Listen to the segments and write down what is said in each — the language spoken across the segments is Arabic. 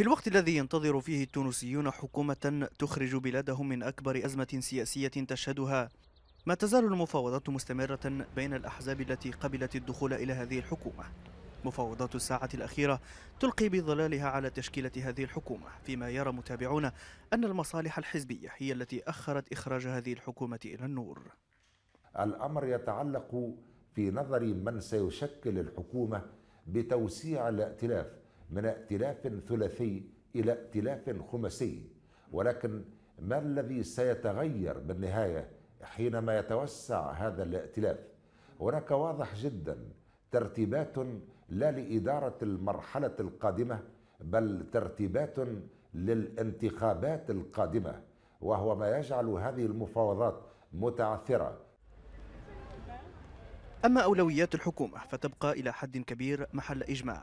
في الوقت الذي ينتظر فيه التونسيون حكومة تخرج بلادهم من أكبر أزمة سياسية تشهدها ما تزال المفاوضات مستمرة بين الأحزاب التي قبلت الدخول إلى هذه الحكومة مفاوضات الساعة الأخيرة تلقي بظلالها على تشكيلة هذه الحكومة فيما يرى متابعون أن المصالح الحزبية هي التي أخرت إخراج هذه الحكومة إلى النور الأمر يتعلق في نظر من سيشكل الحكومة بتوسيع الائتلاف من ائتلاف ثلاثي إلى ائتلاف خماسي ولكن ما الذي سيتغير بالنهاية حينما يتوسع هذا الائتلاف هناك واضح جدا ترتيبات لا لإدارة المرحلة القادمة بل ترتيبات للانتخابات القادمة وهو ما يجعل هذه المفاوضات متعثرة أما أولويات الحكومة فتبقى إلى حد كبير محل إجماع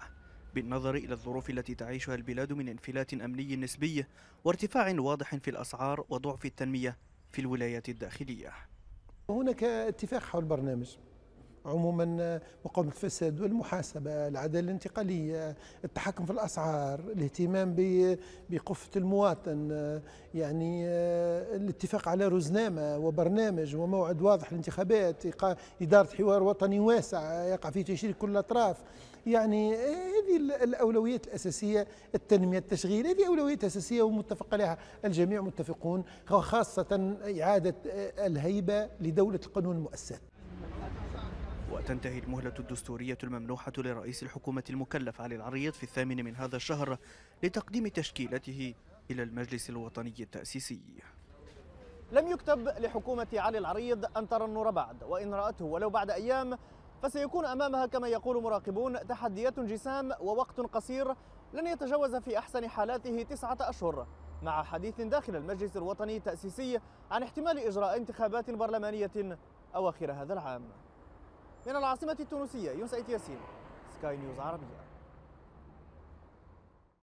بالنظر إلى الظروف التي تعيشها البلاد من انفلات أمني نسبي وارتفاع واضح في الأسعار وضعف التنمية في الولايات الداخلية هناك اتفاق حول برنامج عموما آه، مقاومة الفساد والمحاسبة العدالة الانتقالية التحكم في الأسعار الاهتمام بقفة المواطن آه، يعني آه، الاتفاق على رزنامة وبرنامج وموعد واضح للانتخابات إدارة حوار وطني واسع يقع فيه تشريك كل الأطراف يعني هذه الأولويات الأساسية التنمية التشغيل هذه أولويات أساسية ومتفق عليها الجميع متفقون وخاصة إعادة الهيبة لدولة القانون المؤسس وتنتهي المهلة الدستورية الممنوحة لرئيس الحكومة المكلف علي العريض في الثامن من هذا الشهر لتقديم تشكيلته إلى المجلس الوطني التأسيسي لم يكتب لحكومة علي العريض أن ترى النور بعد وإن رأته ولو بعد أيام فسيكون أمامها كما يقول مراقبون تحديات جسام ووقت قصير لن يتجاوز في أحسن حالاته تسعة أشهر مع حديث داخل المجلس الوطني التأسيسي عن احتمال إجراء انتخابات برلمانية أواخر هذا العام من العاصمة التونسية يوسف ياسين سكاي نيوز عربية